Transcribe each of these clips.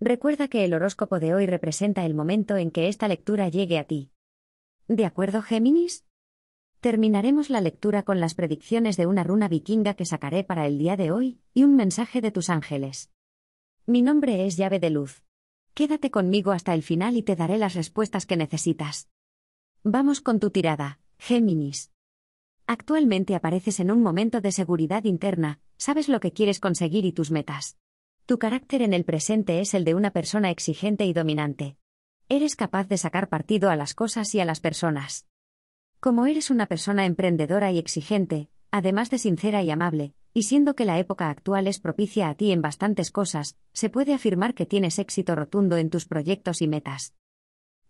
Recuerda que el horóscopo de hoy representa el momento en que esta lectura llegue a ti. ¿De acuerdo, Géminis? Terminaremos la lectura con las predicciones de una runa vikinga que sacaré para el día de hoy, y un mensaje de tus ángeles. Mi nombre es llave de luz. Quédate conmigo hasta el final y te daré las respuestas que necesitas. Vamos con tu tirada, Géminis. Actualmente apareces en un momento de seguridad interna, sabes lo que quieres conseguir y tus metas. Tu carácter en el presente es el de una persona exigente y dominante. Eres capaz de sacar partido a las cosas y a las personas. Como eres una persona emprendedora y exigente, además de sincera y amable, y siendo que la época actual es propicia a ti en bastantes cosas, se puede afirmar que tienes éxito rotundo en tus proyectos y metas.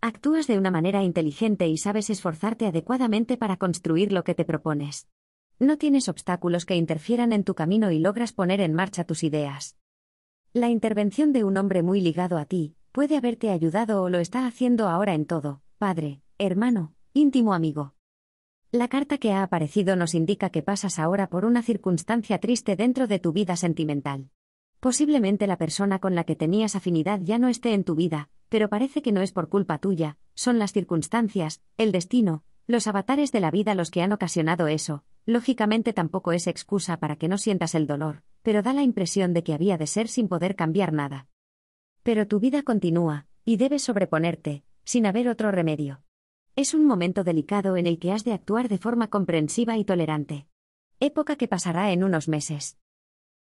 Actúas de una manera inteligente y sabes esforzarte adecuadamente para construir lo que te propones. No tienes obstáculos que interfieran en tu camino y logras poner en marcha tus ideas. La intervención de un hombre muy ligado a ti, puede haberte ayudado o lo está haciendo ahora en todo, padre, hermano, íntimo amigo. La carta que ha aparecido nos indica que pasas ahora por una circunstancia triste dentro de tu vida sentimental. Posiblemente la persona con la que tenías afinidad ya no esté en tu vida, pero parece que no es por culpa tuya, son las circunstancias, el destino, los avatares de la vida los que han ocasionado eso, lógicamente tampoco es excusa para que no sientas el dolor, pero da la impresión de que había de ser sin poder cambiar nada. Pero tu vida continúa, y debes sobreponerte, sin haber otro remedio. Es un momento delicado en el que has de actuar de forma comprensiva y tolerante. Época que pasará en unos meses.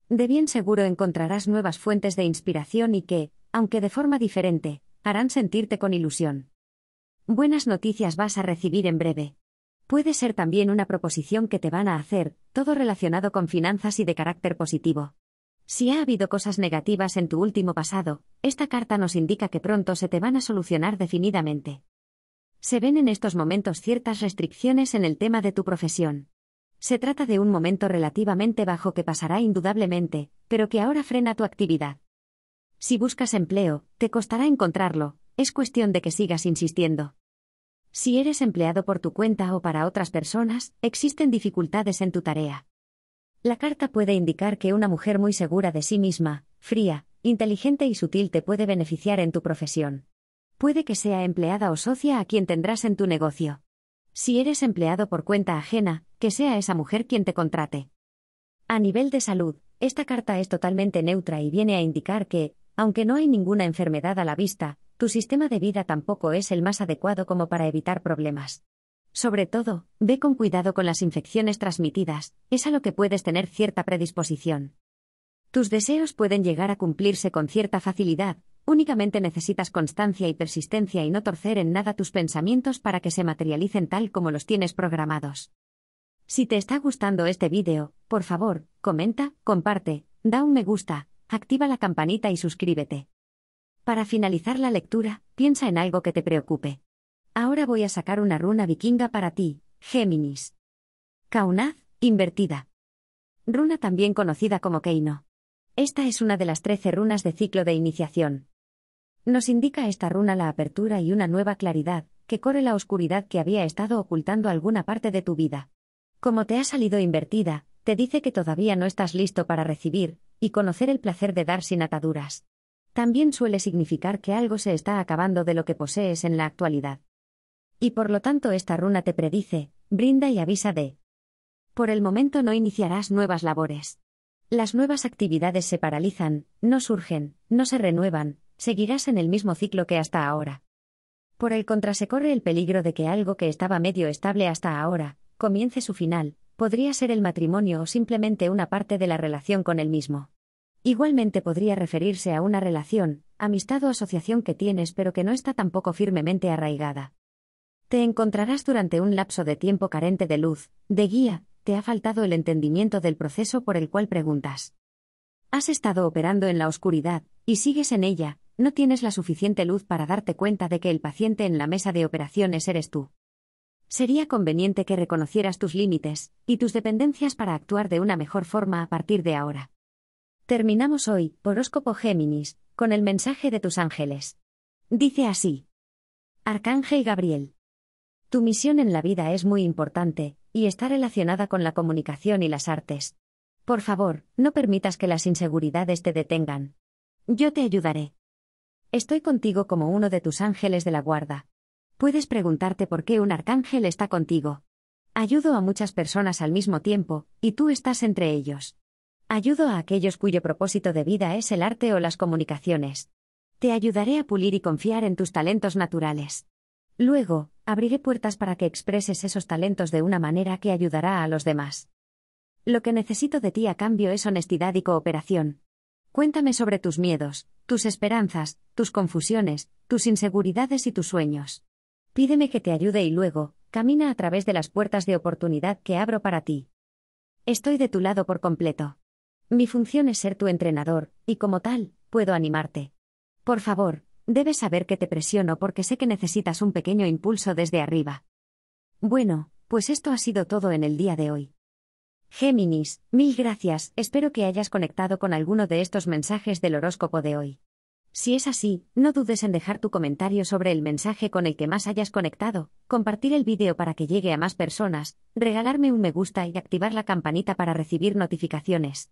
De bien seguro encontrarás nuevas fuentes de inspiración y que, aunque de forma diferente, harán sentirte con ilusión. Buenas noticias vas a recibir en breve. Puede ser también una proposición que te van a hacer, todo relacionado con finanzas y de carácter positivo. Si ha habido cosas negativas en tu último pasado, esta carta nos indica que pronto se te van a solucionar definidamente. Se ven en estos momentos ciertas restricciones en el tema de tu profesión. Se trata de un momento relativamente bajo que pasará indudablemente, pero que ahora frena tu actividad. Si buscas empleo, te costará encontrarlo, es cuestión de que sigas insistiendo. Si eres empleado por tu cuenta o para otras personas, existen dificultades en tu tarea. La carta puede indicar que una mujer muy segura de sí misma, fría, inteligente y sutil te puede beneficiar en tu profesión. Puede que sea empleada o socia a quien tendrás en tu negocio. Si eres empleado por cuenta ajena, que sea esa mujer quien te contrate. A nivel de salud, esta carta es totalmente neutra y viene a indicar que, aunque no hay ninguna enfermedad a la vista, tu sistema de vida tampoco es el más adecuado como para evitar problemas. Sobre todo, ve con cuidado con las infecciones transmitidas, es a lo que puedes tener cierta predisposición. Tus deseos pueden llegar a cumplirse con cierta facilidad, únicamente necesitas constancia y persistencia y no torcer en nada tus pensamientos para que se materialicen tal como los tienes programados. Si te está gustando este vídeo, por favor, comenta, comparte, da un me gusta, activa la campanita y suscríbete. Para finalizar la lectura, piensa en algo que te preocupe. Ahora voy a sacar una runa vikinga para ti, Géminis. Kaunaz, invertida. Runa también conocida como Keino. Esta es una de las trece runas de ciclo de iniciación. Nos indica esta runa la apertura y una nueva claridad, que corre la oscuridad que había estado ocultando alguna parte de tu vida. Como te ha salido invertida, te dice que todavía no estás listo para recibir y conocer el placer de dar sin ataduras también suele significar que algo se está acabando de lo que posees en la actualidad. Y por lo tanto esta runa te predice, brinda y avisa de. Por el momento no iniciarás nuevas labores. Las nuevas actividades se paralizan, no surgen, no se renuevan, seguirás en el mismo ciclo que hasta ahora. Por el contra se corre el peligro de que algo que estaba medio estable hasta ahora, comience su final, podría ser el matrimonio o simplemente una parte de la relación con el mismo. Igualmente podría referirse a una relación, amistad o asociación que tienes pero que no está tampoco firmemente arraigada. Te encontrarás durante un lapso de tiempo carente de luz, de guía, te ha faltado el entendimiento del proceso por el cual preguntas. Has estado operando en la oscuridad, y sigues en ella, no tienes la suficiente luz para darte cuenta de que el paciente en la mesa de operaciones eres tú. Sería conveniente que reconocieras tus límites y tus dependencias para actuar de una mejor forma a partir de ahora. Terminamos hoy, horóscopo Géminis, con el mensaje de tus ángeles. Dice así. Arcángel Gabriel. Tu misión en la vida es muy importante, y está relacionada con la comunicación y las artes. Por favor, no permitas que las inseguridades te detengan. Yo te ayudaré. Estoy contigo como uno de tus ángeles de la guarda. Puedes preguntarte por qué un arcángel está contigo. Ayudo a muchas personas al mismo tiempo, y tú estás entre ellos. Ayudo a aquellos cuyo propósito de vida es el arte o las comunicaciones. Te ayudaré a pulir y confiar en tus talentos naturales. Luego, abriré puertas para que expreses esos talentos de una manera que ayudará a los demás. Lo que necesito de ti a cambio es honestidad y cooperación. Cuéntame sobre tus miedos, tus esperanzas, tus confusiones, tus inseguridades y tus sueños. Pídeme que te ayude y luego, camina a través de las puertas de oportunidad que abro para ti. Estoy de tu lado por completo. Mi función es ser tu entrenador, y como tal, puedo animarte. Por favor, debes saber que te presiono porque sé que necesitas un pequeño impulso desde arriba. Bueno, pues esto ha sido todo en el día de hoy. Géminis, mil gracias, espero que hayas conectado con alguno de estos mensajes del horóscopo de hoy. Si es así, no dudes en dejar tu comentario sobre el mensaje con el que más hayas conectado, compartir el vídeo para que llegue a más personas, regalarme un me gusta y activar la campanita para recibir notificaciones.